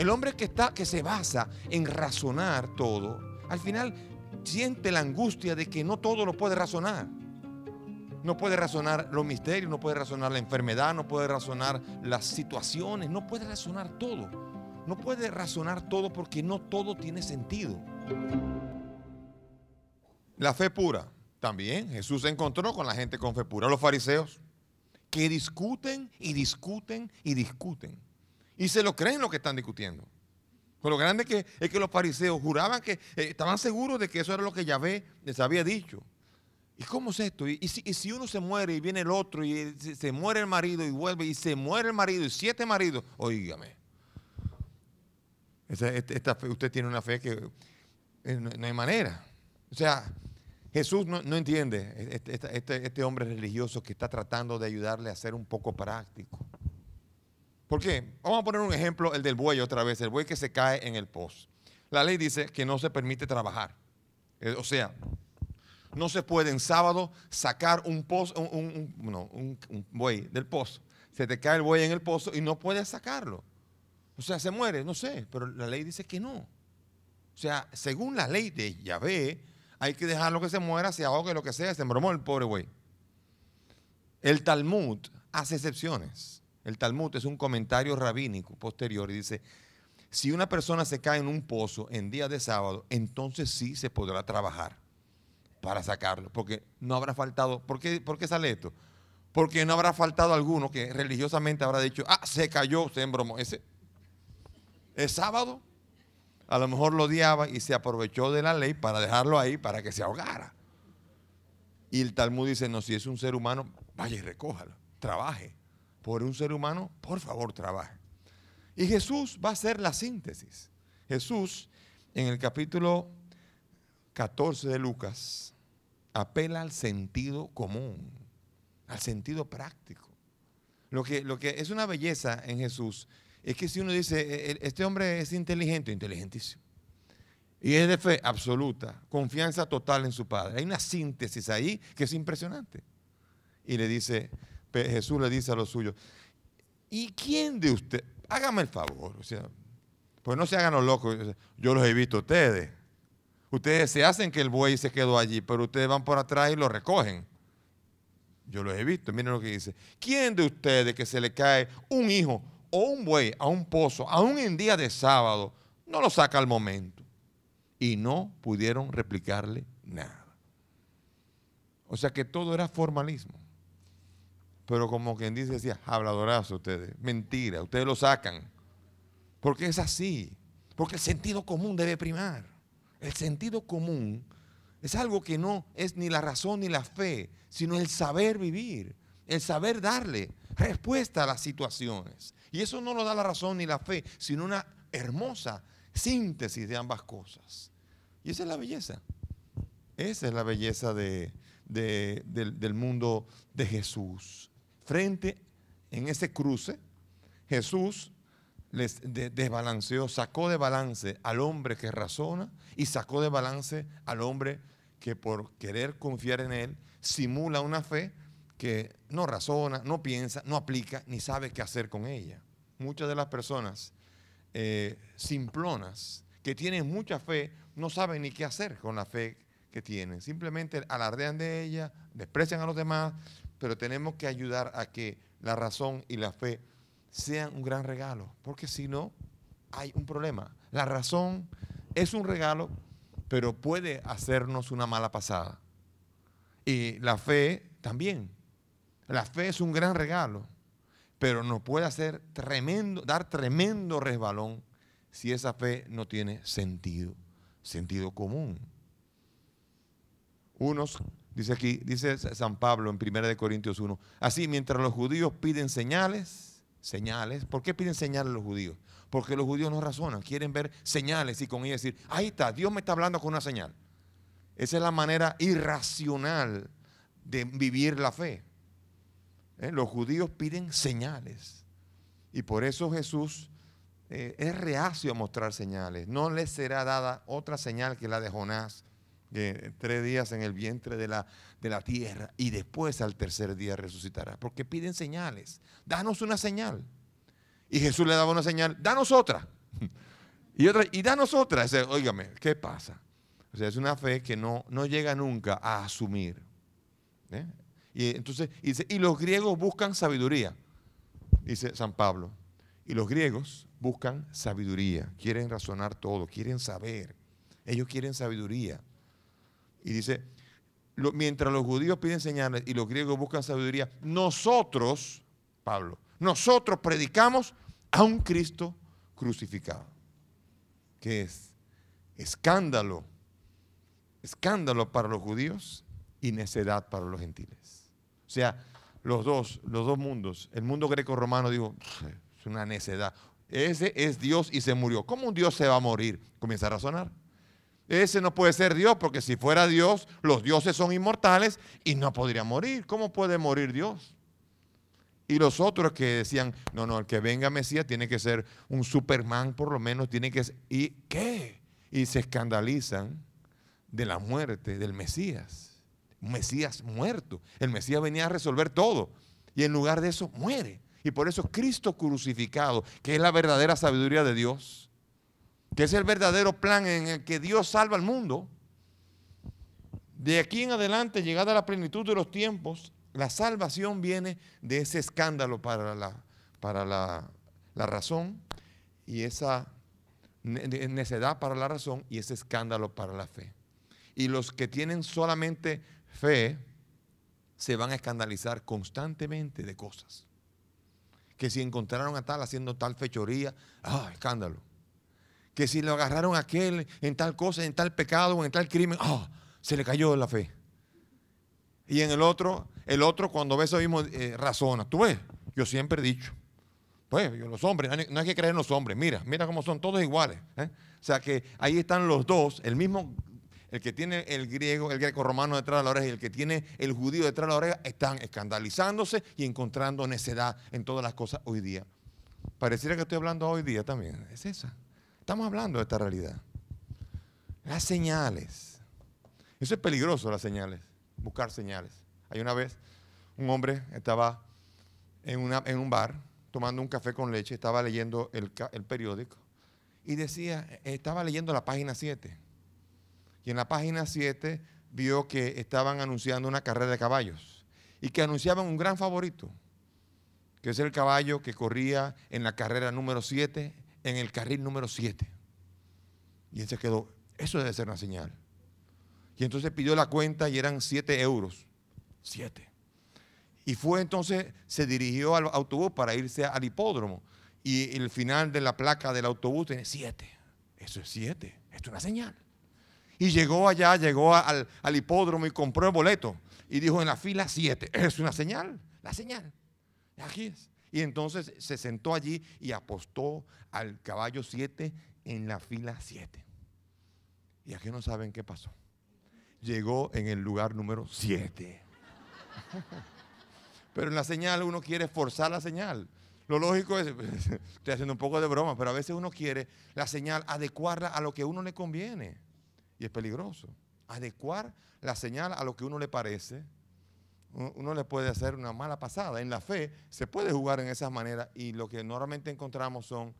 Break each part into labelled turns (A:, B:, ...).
A: El hombre que, está, que se basa en razonar todo, al final siente la angustia de que no todo lo puede razonar. No puede razonar los misterios, no puede razonar la enfermedad, no puede razonar las situaciones, no puede razonar todo. No puede razonar todo porque no todo tiene sentido. La fe pura. También Jesús se encontró con la gente con fe pura, los fariseos, que discuten y discuten y discuten. Y se lo creen lo que están discutiendo. lo grande que, es que los fariseos juraban que eh, estaban seguros de que eso era lo que Yahvé les había dicho. ¿Y cómo es esto? Y, si, uno se muere y viene el otro y eh, se, muere el marido y vuelve y se muere el marido y siete maridos, oígame. Este, usted tiene una fe que eh, no, hay manera. O sea, Jesús no, entiende este, este, este hombre religioso que está tratando de ayudarle a ser un poco práctico. ¿Por qué? Vamos a poner un ejemplo, el del buey otra vez, el buey que se cae en el pozo. La ley dice que no se permite trabajar. Eh, o sea, no se puede en sábado sacar un, pozo, un, buey del pozo. Se te cae el buey en el pozo y no puedes sacarlo. O sea, se muere, no sé, pero la ley dice que no. O sea, según la ley de Yahvé, hay que dejarlo que se muera, se ahogue, lo que sea, se embromó el pobre buey. El Talmud hace excepciones. El Talmud es un comentario rabínico posterior y dice, si una persona se cae en un pozo en día de sábado, entonces sí se podrá trabajar para sacarlo, porque no habrá faltado. ¿Por qué, sale esto? Porque no habrá faltado alguno que religiosamente habrá dicho, ah, se cayó, se embromó. Ese es sábado. A lo mejor lo odiaba y se aprovechó de la ley para dejarlo ahí para que se ahogara. Y el Talmud dice, no, si es un ser humano, vaya y recójalo, trabaje por un ser humano, por favor trabaja. Y Jesús va a hacer la síntesis. Jesús, en el capítulo 14 de Lucas, apela al sentido común, al sentido práctico. Lo que, lo que es una belleza en Jesús es que si uno dice, e, e, este hombre es inteligente, inteligentísimo. Y es de fe absoluta, confianza total en su padre. Hay una síntesis ahí que es impresionante. Y le dice, Jesús le dice a los suyos, ¿y quién de ustedes, Hágame el favor, pues no se hagan los locos, yo los he visto a ustedes. Ustedes se hacen que el buey se quedó allí, pero ustedes van por atrás y lo recogen. Yo los he visto, miren lo que dice. ¿Quién de ustedes que se le cae un hijo o un buey a un pozo, aún en día de sábado, no lo saca al momento? Y no pudieron replicarle nada. O sea que todo era formalismo. Pero como quien dice, decía, habladorazo ustedes. Mentira, ustedes lo sacan. Porque es así. Porque el sentido común debe primar. El sentido común es algo que no es ni la razón ni la fe, sino el saber vivir, el saber darle respuesta a las situaciones. Y eso no lo da la razón ni la fe, sino una hermosa síntesis de ambas cosas. Y esa es la belleza. Esa es la belleza del mundo de Jesús frente en ese cruce, Jesús les desbalanceó, sacó de balance al hombre que razona y sacó de balance al hombre que por querer confiar en él simula una fe que no razona, no piensa, no aplica, ni sabe qué hacer con ella. Muchas de las personas eh, simplonas que tienen mucha fe no saben ni qué hacer con la fe que tienen. Simplemente alardean de ella, desprecian a los demás, pero tenemos que ayudar a que la razón y la fe sean un gran regalo, porque si no, hay un problema. La razón es un regalo, pero puede hacernos una mala pasada. Y la fe también. La fe es un gran regalo, pero nos puede hacer tremendo, dar tremendo resbalón si esa fe no tiene sentido, sentido común. Unos Dice aquí, dice San Pablo en 1 Corintios 1. Así, mientras los judíos piden señales, señales, ¿por qué piden señales los judíos? Porque los judíos no razonan, quieren ver señales y con ellas decir, ahí está, Dios me está hablando con una señal. Esa es la manera irracional de vivir la fe. ¿eh? Los judíos piden señales. Y por eso Jesús eh, es reacio a mostrar señales. No les será dada otra señal que la de Jonás tres días en el vientre de la, tierra y después al tercer día resucitará. Porque piden señales. Danos una señal. Y Jesús le daba una señal, danos otra. Y otra, y danos otra. Dice, ¿qué pasa? O sea, es una fe que no, no llega nunca a asumir. ¿eh? Y entonces, dice, y los griegos buscan sabiduría, dice San Pablo. Y los griegos buscan sabiduría, quieren razonar todo, quieren saber. Ellos quieren sabiduría. Y dice, mientras los judíos piden señales y los griegos buscan sabiduría, nosotros, Pablo, nosotros predicamos a un Cristo crucificado, que es escándalo, escándalo para los judíos y necedad para los gentiles. O sea, los dos, los dos mundos, el mundo greco-romano dijo, es una necedad, ese es Dios y se murió. ¿Cómo un Dios se va a morir? Comienza a razonar. Ese no puede ser Dios, porque si fuera Dios, los dioses son inmortales y no podría morir. ¿Cómo puede morir Dios? Y los otros que decían, no, no, el que venga Mesías tiene que ser un Superman, por lo menos tiene que ser. ¿Y qué? Y se escandalizan de la muerte del Mesías. Mesías muerto. El Mesías venía a resolver todo. Y en lugar de eso, muere. Y por eso Cristo crucificado, que es la verdadera sabiduría de Dios, que es el verdadero plan en el que Dios salva al mundo, de aquí en adelante, llegada la plenitud de los tiempos, la salvación viene de ese escándalo para la, para la, la razón y esa necedad para la razón y ese escándalo para la fe. Y los que tienen solamente fe se van a escandalizar constantemente de cosas. Que si encontraron a tal haciendo tal fechoría, ah, escándalo que si lo agarraron aquel en tal cosa, en tal pecado, en tal crimen, ¡ah! se le cayó la fe. Y en el otro, el otro cuando ve eso mismo eh, razona. Tú ves, yo siempre he dicho, pues los hombres, no hay que creer en los hombres, mira, mira cómo son todos iguales. ¿eh? O sea que ahí están los dos, el mismo, el que tiene el griego, el greco-romano detrás de la oreja y el que tiene el judío detrás de la oreja, están escandalizándose y encontrando necedad en todas las cosas hoy día. Pareciera que estoy hablando hoy día también, es esa. Estamos hablando de esta realidad. Las señales. Eso es peligroso, las señales. Buscar señales. Hay una vez un hombre estaba en, un bar tomando un café con leche, estaba leyendo el, el periódico y decía, estaba leyendo la página 7. Y en la página 7 vio que estaban anunciando una carrera de caballos y que anunciaban un gran favorito, que es el caballo que corría en la carrera número 7 en el carril número 7. Y él se quedó, eso debe ser una señal. Y entonces pidió la cuenta y eran 7 euros. 7. Y fue entonces, se dirigió al autobús para irse al hipódromo. Y el final de la placa del autobús tiene 7. Eso es 7. Esto es una señal. Y llegó allá, llegó al, al hipódromo y compró el boleto. Y dijo en la fila 7. Es una señal. La señal. Aquí es. Y entonces se sentó allí y apostó al caballo 7 en la fila 7. Y aquí no saben qué pasó. Llegó en el lugar número 7. Pero en la señal uno quiere forzar la señal. Lo lógico es, estoy haciendo un poco de broma, pero a veces uno quiere la señal adecuarla a lo que a uno le conviene. Y es peligroso. Adecuar la señal a lo que a uno le parece uno le puede hacer una mala pasada. En la fe se puede jugar en esas maneras y lo que normalmente encontramos son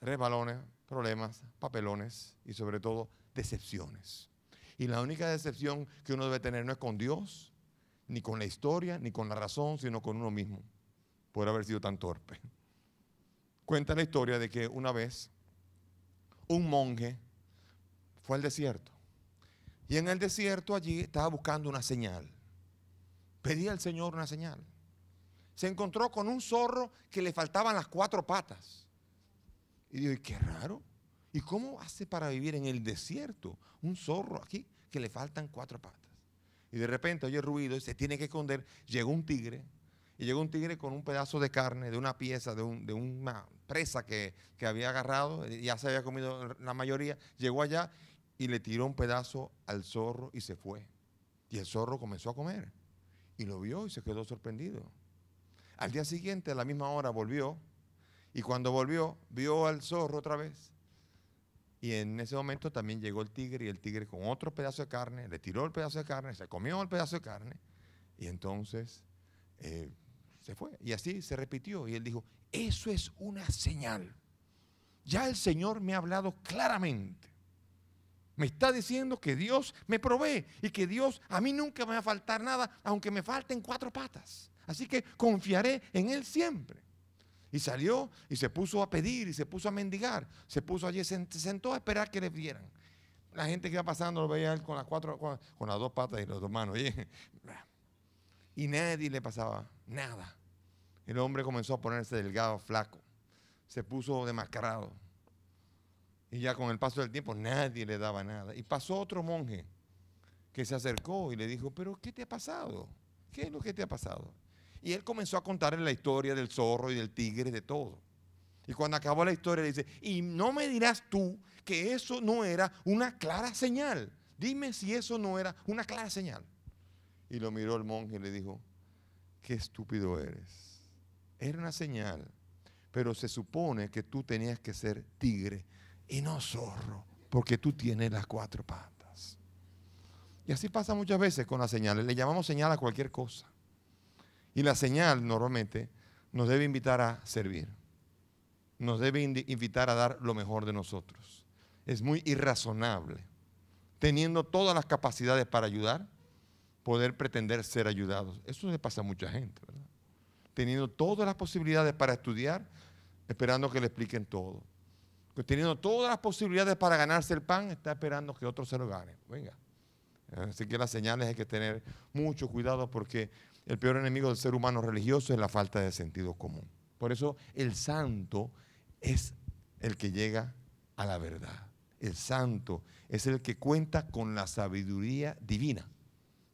A: rebalones, problemas, papelones y sobre todo decepciones. Y la única decepción que uno debe tener no es con Dios, ni con la historia, ni con la razón, sino con uno mismo, por haber sido tan torpe. Cuenta la historia de que una vez un monje fue al desierto y en el desierto allí estaba buscando una señal pedía al Señor una señal. Se encontró con un zorro que le faltaban las cuatro patas. Y dijo, ¿y qué raro? ¿Y cómo hace para vivir en el desierto un zorro aquí que le faltan cuatro patas? Y de repente oye ruido y se tiene que esconder. Llegó un tigre. Y llegó un tigre con un pedazo de carne, de una pieza, de, una presa que había agarrado, eh, ya se había comido la mayoría. Llegó allá y le tiró un pedazo al zorro y se fue. Y el zorro comenzó a comer. Y lo vio y se quedó sorprendido. Al día siguiente, a la misma hora, volvió. Y cuando volvió, vio al zorro otra vez. Y en ese momento también llegó el tigre y el tigre con otro pedazo de carne, le tiró el pedazo de carne, se comió el pedazo de carne. Y entonces eh, se fue. Y así se repitió. Y él dijo, eso es una señal. Ya el Señor me ha hablado claramente. Me está diciendo que Dios me provee y que Dios a mí nunca me va a faltar nada, aunque me falten cuatro patas. Así que confiaré en Él siempre. Y salió y se puso a pedir y se puso a mendigar. Se puso allí, se sentó a esperar que le vieran La gente que iba pasando lo veía con las cuatro, con, las dos patas y las dos manos. Y nadie le pasaba nada. El hombre comenzó a ponerse delgado, flaco. Se puso demacrado y ya con el paso del tiempo nadie le daba nada. Y pasó otro monje que se acercó y le dijo, pero ¿qué te ha pasado? ¿Qué es lo que te ha pasado? Y él comenzó a contarle la historia del zorro y del tigre, de todo. Y cuando acabó la historia le dice, y no me dirás tú que eso no era una clara señal. Dime si eso no era una clara señal. Y lo miró el monje y le dijo, qué estúpido eres. Era una señal, pero se supone que tú tenías que ser tigre y no zorro, porque tú tienes las cuatro patas. Y así pasa muchas veces con las señales. Le llamamos señal a cualquier cosa. Y la señal normalmente nos debe invitar a servir. Nos debe invitar a dar lo mejor de nosotros. Es muy irrazonable, teniendo todas las capacidades para ayudar, poder pretender ser ayudados. Eso le pasa a mucha gente, ¿verdad? Teniendo todas las posibilidades para estudiar, esperando que le expliquen todo teniendo todas las posibilidades para ganarse el pan, está esperando que otro se lo gane. Venga. Así que las señales hay que tener mucho cuidado porque el peor enemigo del ser humano religioso es la falta de sentido común. Por eso el santo es el que llega a la verdad. El santo es el que cuenta con la sabiduría divina.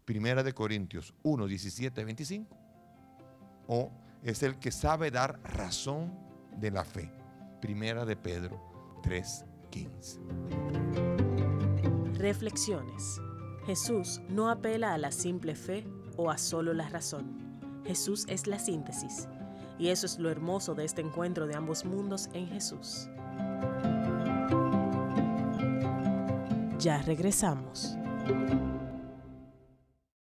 A: Primera de Corintios 1, 17, 25. O es el que sabe dar razón de la fe. Primera de Pedro 3:15. Reflexiones. Jesús no apela a la simple fe o a solo la razón. Jesús es la síntesis. Y eso es lo hermoso de este encuentro de ambos mundos en Jesús. Ya regresamos.